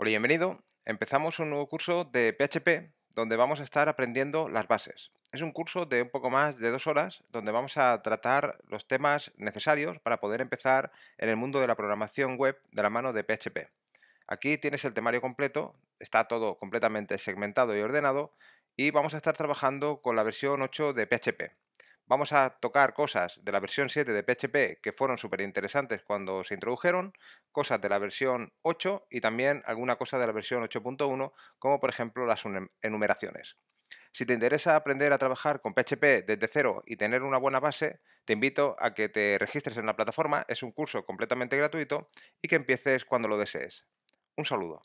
Hola y bienvenido. Empezamos un nuevo curso de PHP donde vamos a estar aprendiendo las bases. Es un curso de un poco más de dos horas donde vamos a tratar los temas necesarios para poder empezar en el mundo de la programación web de la mano de PHP. Aquí tienes el temario completo, está todo completamente segmentado y ordenado y vamos a estar trabajando con la versión 8 de PHP. Vamos a tocar cosas de la versión 7 de PHP que fueron súper interesantes cuando se introdujeron, cosas de la versión 8 y también alguna cosa de la versión 8.1, como por ejemplo las enumeraciones. Si te interesa aprender a trabajar con PHP desde cero y tener una buena base, te invito a que te registres en la plataforma, es un curso completamente gratuito y que empieces cuando lo desees. Un saludo.